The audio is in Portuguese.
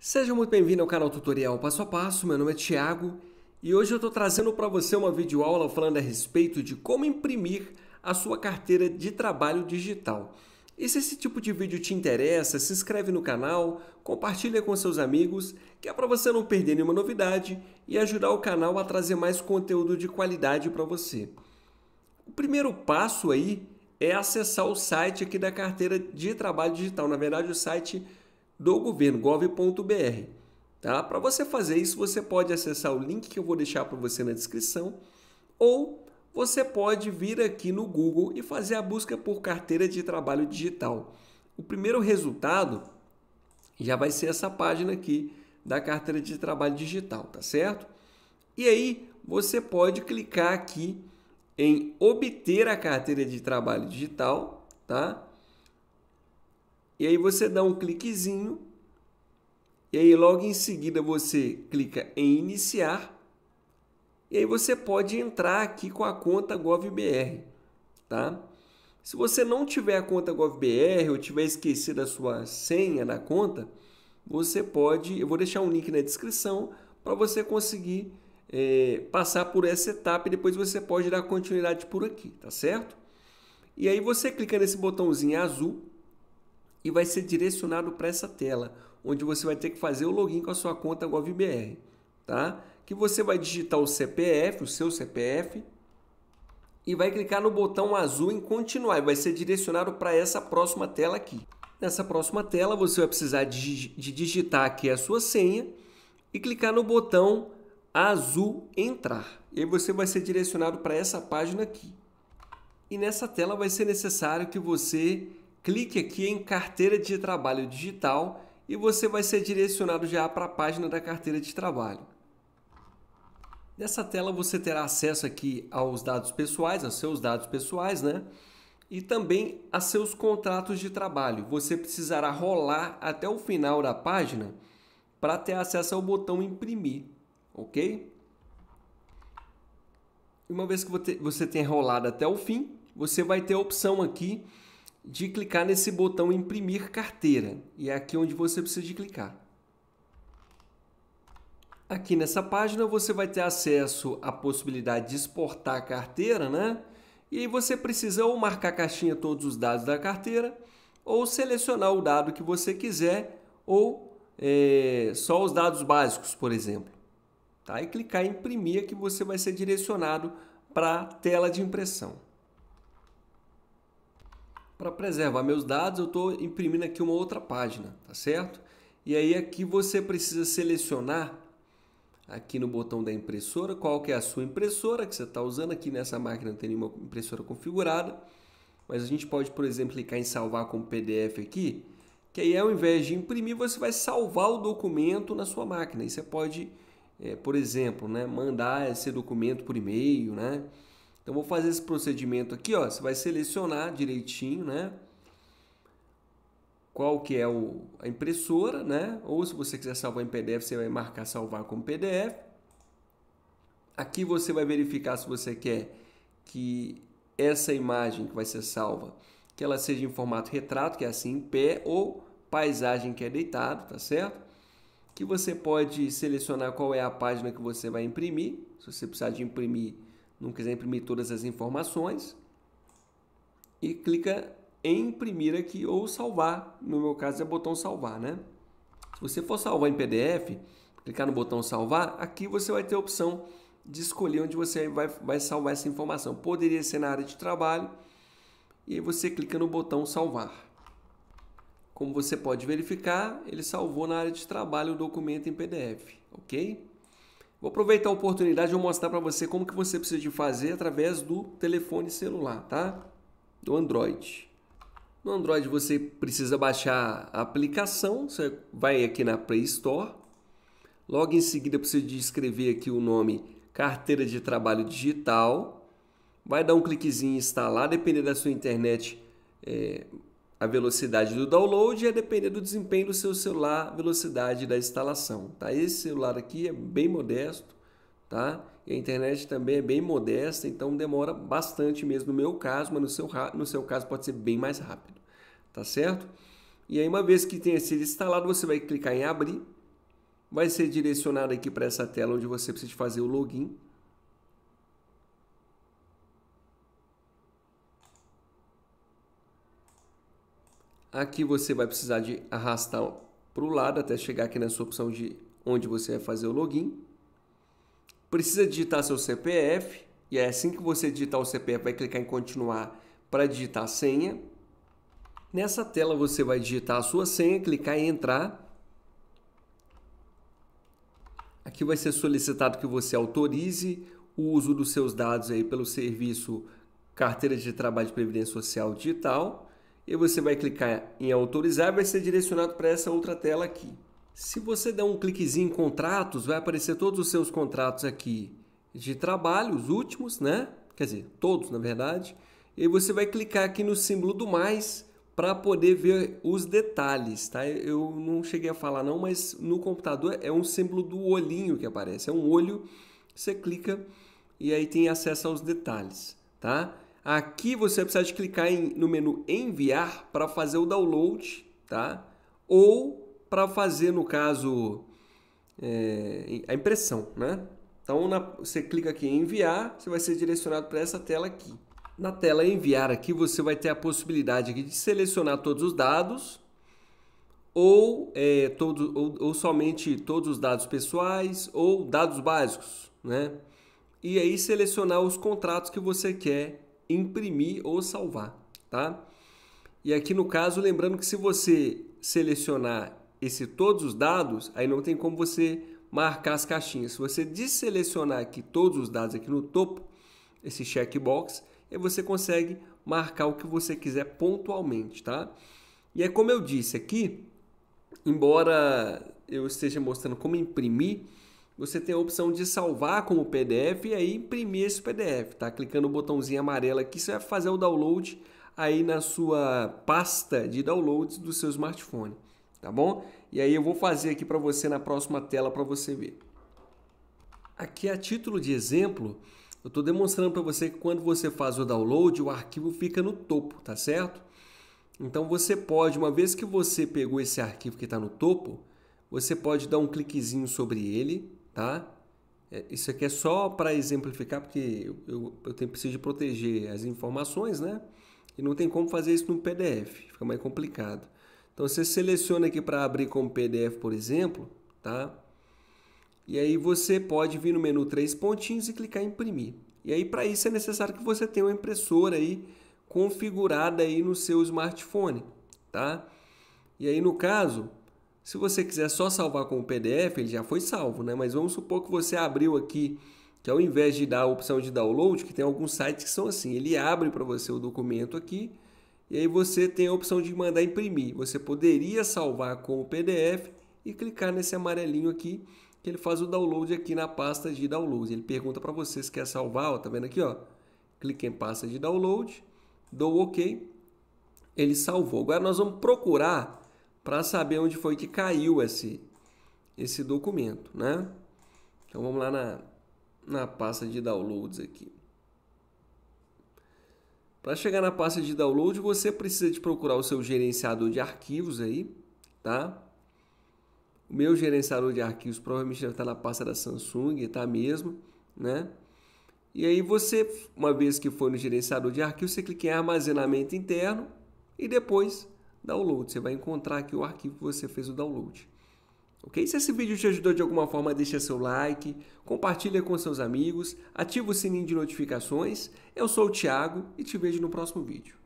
Seja muito bem-vindo ao canal Tutorial Passo a Passo, meu nome é Thiago e hoje eu estou trazendo para você uma videoaula falando a respeito de como imprimir a sua carteira de trabalho digital. E se esse tipo de vídeo te interessa, se inscreve no canal, compartilha com seus amigos, que é para você não perder nenhuma novidade e ajudar o canal a trazer mais conteúdo de qualidade para você. O primeiro passo aí é acessar o site aqui da carteira de trabalho digital, na verdade o site do governo, gov.br. Tá? Para você fazer isso, você pode acessar o link que eu vou deixar para você na descrição ou você pode vir aqui no Google e fazer a busca por carteira de trabalho digital. O primeiro resultado já vai ser essa página aqui da carteira de trabalho digital, tá certo? E aí você pode clicar aqui em obter a carteira de trabalho digital, tá? E aí você dá um cliquezinho. E aí logo em seguida você clica em iniciar. E aí você pode entrar aqui com a conta GovBR, tá? Se você não tiver a conta GovBR ou tiver esquecido a sua senha na conta, você pode, eu vou deixar um link na descrição para você conseguir é, passar por essa etapa e depois você pode dar continuidade por aqui, tá certo? E aí você clica nesse botãozinho azul e vai ser direcionado para essa tela, onde você vai ter que fazer o login com a sua conta GovBR, tá? Que você vai digitar o CPF, o seu CPF, e vai clicar no botão azul em continuar e vai ser direcionado para essa próxima tela aqui. Nessa próxima tela, você vai precisar de digitar aqui a sua senha e clicar no botão azul entrar. E aí você vai ser direcionado para essa página aqui. E nessa tela vai ser necessário que você clique aqui em Carteira de Trabalho Digital e você vai ser direcionado já para a página da carteira de trabalho. Nessa tela você terá acesso aqui aos dados pessoais, aos seus dados pessoais, né? E também a seus contratos de trabalho. Você precisará rolar até o final da página para ter acesso ao botão imprimir, ok? Uma vez que você tenha rolado até o fim, você vai ter a opção aqui de clicar nesse botão imprimir carteira. E é aqui onde você precisa de clicar. Aqui nessa página você vai ter acesso à possibilidade de exportar a carteira, né? E aí você precisa ou marcar a caixinha todos os dados da carteira, ou selecionar o dado que você quiser, ou é, só os dados básicos, por exemplo. Tá? E clicar em imprimir é que você vai ser direcionado para a tela de impressão para preservar meus dados, eu estou imprimindo aqui uma outra página, tá certo? E aí aqui você precisa selecionar aqui no botão da impressora qual que é a sua impressora que você está usando. Aqui nessa máquina não tem nenhuma impressora configurada, mas a gente pode, por exemplo, clicar em salvar como PDF aqui, que aí ao invés de imprimir, você vai salvar o documento na sua máquina. E você pode, é, por exemplo, né, mandar esse documento por e-mail, né? Então vou fazer esse procedimento aqui, ó. Você vai selecionar direitinho, né? Qual que é o, a impressora, né? Ou se você quiser salvar em PDF, você vai marcar salvar como PDF. Aqui você vai verificar se você quer que essa imagem que vai ser salva, que ela seja em formato retrato, que é assim em pé, ou paisagem que é deitado, tá certo? Que você pode selecionar qual é a página que você vai imprimir. Se você precisar de imprimir não quiser imprimir todas as informações, e clica em imprimir aqui ou salvar. No meu caso é o botão salvar, né? Se você for salvar em PDF, clicar no botão salvar, aqui você vai ter a opção de escolher onde você vai, vai salvar essa informação. Poderia ser na área de trabalho, e aí você clica no botão salvar. Como você pode verificar, ele salvou na área de trabalho o documento em PDF, ok? Vou aproveitar a oportunidade e mostrar para você como que você precisa de fazer através do telefone celular, tá? Do Android. No Android você precisa baixar a aplicação, você vai aqui na Play Store. Logo em seguida precisa de escrever aqui o nome Carteira de Trabalho Digital. Vai dar um cliquezinho em instalar, dependendo da sua internet, é, a velocidade do download é depender do desempenho do seu celular, velocidade da instalação. Tá? Esse celular aqui é bem modesto, tá? E a internet também é bem modesta, então demora bastante mesmo no meu caso, mas no seu, no seu caso pode ser bem mais rápido, tá certo? E aí uma vez que tenha sido instalado, você vai clicar em abrir, vai ser direcionado aqui para essa tela onde você precisa fazer o login, Aqui você vai precisar de arrastar para o lado até chegar aqui nessa opção de onde você vai fazer o login. Precisa digitar seu CPF e é assim que você digitar o CPF vai clicar em continuar para digitar a senha. Nessa tela você vai digitar a sua senha, clicar em entrar. Aqui vai ser solicitado que você autorize o uso dos seus dados aí pelo serviço Carteira de Trabalho de Previdência Social Digital e você vai clicar em autorizar, vai ser direcionado para essa outra tela aqui. Se você der um cliquezinho em contratos, vai aparecer todos os seus contratos aqui de trabalho, os últimos, né? Quer dizer, todos na verdade. E você vai clicar aqui no símbolo do mais para poder ver os detalhes, tá? Eu não cheguei a falar não, mas no computador é um símbolo do olhinho que aparece, é um olho. Você clica e aí tem acesso aos detalhes, tá? Aqui você precisa de clicar em, no menu enviar para fazer o download, tá? Ou para fazer, no caso, é, a impressão, né? Então na, você clica aqui em enviar, você vai ser direcionado para essa tela aqui. Na tela enviar aqui você vai ter a possibilidade aqui de selecionar todos os dados ou, é, todo, ou, ou somente todos os dados pessoais ou dados básicos, né? E aí selecionar os contratos que você quer imprimir ou salvar, tá? E aqui no caso, lembrando que se você selecionar esse todos os dados, aí não tem como você marcar as caixinhas. Se você desselecionar aqui todos os dados aqui no topo, esse checkbox, aí você consegue marcar o que você quiser pontualmente, tá? E é como eu disse aqui, embora eu esteja mostrando como imprimir, você tem a opção de salvar como PDF e aí imprimir esse PDF, tá? Clicando no botãozinho amarelo aqui, você vai fazer o download aí na sua pasta de downloads do seu smartphone, tá bom? E aí eu vou fazer aqui para você na próxima tela para você ver. Aqui a título de exemplo, eu estou demonstrando para você que quando você faz o download, o arquivo fica no topo, tá certo? Então você pode, uma vez que você pegou esse arquivo que está no topo, você pode dar um cliquezinho sobre ele, tá? É, isso aqui é só para exemplificar, porque eu, eu, eu tenho, preciso de proteger as informações, né? E não tem como fazer isso no PDF, fica mais complicado. Então você seleciona aqui para abrir como PDF, por exemplo, tá? E aí você pode vir no menu três pontinhos e clicar em imprimir. E aí para isso é necessário que você tenha uma impressora aí configurada aí no seu smartphone, tá? E aí no caso, se você quiser só salvar como PDF, ele já foi salvo, né? Mas vamos supor que você abriu aqui, que ao invés de dar a opção de download, que tem alguns sites que são assim, ele abre para você o documento aqui, e aí você tem a opção de mandar imprimir. Você poderia salvar como PDF e clicar nesse amarelinho aqui, que ele faz o download aqui na pasta de downloads. Ele pergunta para você se quer salvar, ó, tá vendo aqui, ó? Clique em pasta de download, dou OK, ele salvou. Agora nós vamos procurar para saber onde foi que caiu esse, esse documento, né? Então vamos lá na, na pasta de downloads aqui. Para chegar na pasta de download, você precisa de procurar o seu gerenciador de arquivos aí, tá? O meu gerenciador de arquivos provavelmente deve estar tá na pasta da Samsung, tá mesmo, né? E aí você, uma vez que foi no gerenciador de arquivos, você clica em armazenamento interno e depois download. Você vai encontrar aqui o arquivo que você fez o download. Ok? Se esse vídeo te ajudou de alguma forma, deixa seu like, compartilha com seus amigos, ativa o sininho de notificações. Eu sou o Thiago e te vejo no próximo vídeo.